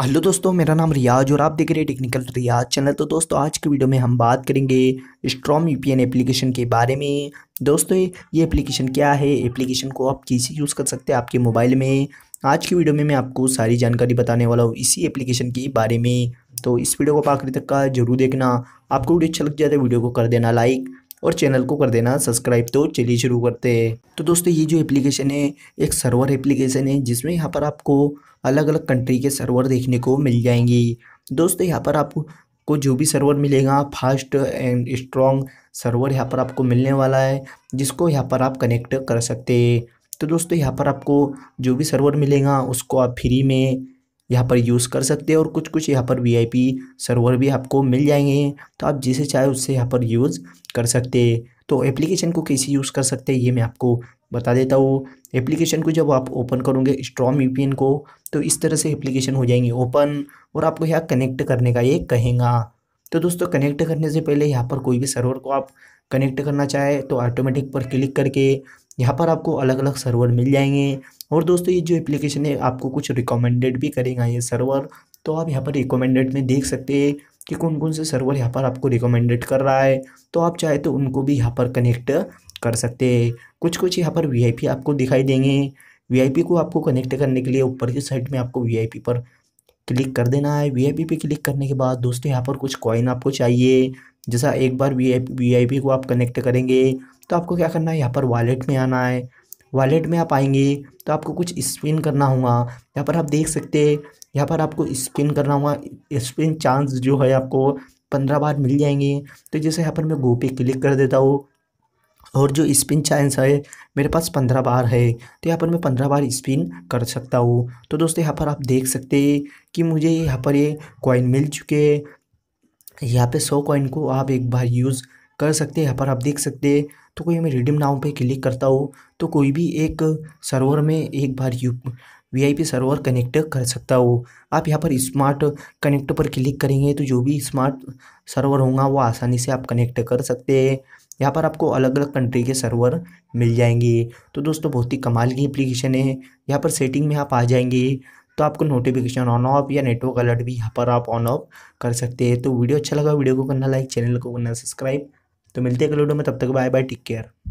hello दोस्तों मेरा नाम रियाज और आप देख रहे हैं टेक्निकल रियाज चैनल तो दोस्तों आज के वीडियो में हम बात करेंगे स्ट्रॉम यूपीएन एप्लीकेशन के बारे में दोस्तों ये एप्लीकेशन क्या है एप्लीकेशन को आप कैसे यूज़ कर सकते हैं आपके मोबाइल में आज की वीडियो में मैं आपको सारी जानकारी बताने वाला हूँ इसी एप्लीकेशन के बारे में तो इस वीडियो को आखिरी तक का जरूर देखना आपको वीडियो अच्छा लग जाए तो वीडियो को कर देना लाइक और चैनल को कर देना सब्सक्राइब तो चलिए शुरू करते हैं तो दोस्तों ये जो एप्लीकेशन है एक सर्वर एप्लीकेशन है जिसमें यहाँ पर आपको अलग अलग कंट्री के सर्वर देखने को मिल जाएंगी दोस्तों यहाँ पर आपको जो भी सर्वर मिलेगा फास्ट एंड स्ट्रॉन्ग सर्वर यहाँ पर आपको मिलने वाला है जिसको यहाँ पर आप कनेक्ट कर सकते हैं तो दोस्तों यहाँ पर आपको जो भी सर्वर मिलेगा उसको आप फ्री में यहाँ पर यूज़ कर सकते हैं और कुछ कुछ यहाँ पर वी सर्वर भी आपको मिल जाएंगे तो आप जिसे चाहे उससे यहाँ पर यूज़ कर सकते तो एप्लीकेशन को कैसे यूज़ कर सकते हैं ये मैं आपको बता देता हूँ एप्लीकेशन को जब आप ओपन करोगे स्ट्रॉम यू को तो इस तरह से एप्लीकेशन हो जाएंगी ओपन और आपको यहाँ कनेक्ट करने का ये कहेगा तो दोस्तों कनेक्ट करने से पहले यहाँ पर कोई भी सर्वर को आप कनेक्ट करना चाहे तो ऑटोमेटिक पर क्लिक करके यहाँ पर आपको अलग अलग सर्वर मिल जाएंगे और दोस्तों ये जो एप्लीकेशन है आपको कुछ रिकमेंडेड भी करेगा ये सर्वर तो आप यहाँ पर रिकमेंडेड में देख सकते हैं कि कौन कौन से सर्वर यहाँ पर आपको रिकमेंडेड कर रहा है तो आप चाहे तो उनको भी यहाँ पर कनेक्ट कर सकते हैं कुछ कुछ यहाँ पर वीआईपी आपको दिखाई देंगे वीआईपी को आपको कनेक्ट करने के लिए ऊपर की साइड में आपको वीआईपी पर क्लिक कर देना है वीआईपी पे क्लिक करने के बाद दोस्तों यहाँ पर कुछ कॉइन आपको चाहिए जैसा एक बार वी आई पी को आप कनेक्ट करेंगे तो आपको क्या करना है यहाँ पर वॉलेट में आना है वॉलेट में आप आएंगे तो आपको कुछ स्पिन करना होगा यहाँ पर आप देख सकते हैं यहाँ पर आपको स्पिन करना होगा स्पिन चांस जो है आपको पंद्रह बार मिल जाएंगे तो जैसे यहाँ पर मैं गो पे क्लिक कर देता हूँ और जो स्पिन चांस है मेरे पास पंद्रह बार है तो यहाँ पर मैं पंद्रह बार स्पिन कर सकता हूँ तो दोस्तों यहाँ पर आप देख सकते हैं कि मुझे यहाँ पर ये कॉइन मिल चुके हैं यहाँ पे सौ कॉइन को आप एक बार यूज़ कर सकते हैं यहाँ पर आप देख सकते हैं तो कोई मैं रिडीम नाउ पे क्लिक करता हूँ तो कोई भी एक सर्वर में एक बार यू वीआईपी सर्वर कनेक्ट कर सकता हो आप यहाँ पर स्मार्ट कनेक्ट पर क्लिक करेंगे तो जो भी स्मार्ट सर्वर होगा वो आसानी से आप कनेक्ट कर सकते हैं यहाँ पर आपको अलग अलग कंट्री के सर्वर मिल जाएंगे तो दोस्तों बहुत ही कमाल की एप्लीकेशन है यहाँ पर सेटिंग में आप आ जाएंगे तो आपको नोटिफिकेशन ऑन ऑफ या नेटवर्क अलर्ट भी यहाँ पर आप ऑन ऑफ कर सकते हैं तो वीडियो अच्छा लगा वीडियो को करना लाइक चैनल को करना सब्सक्राइब तो मिलते हैं अगले वीडियो में तब तक बाय बाय टेक केयर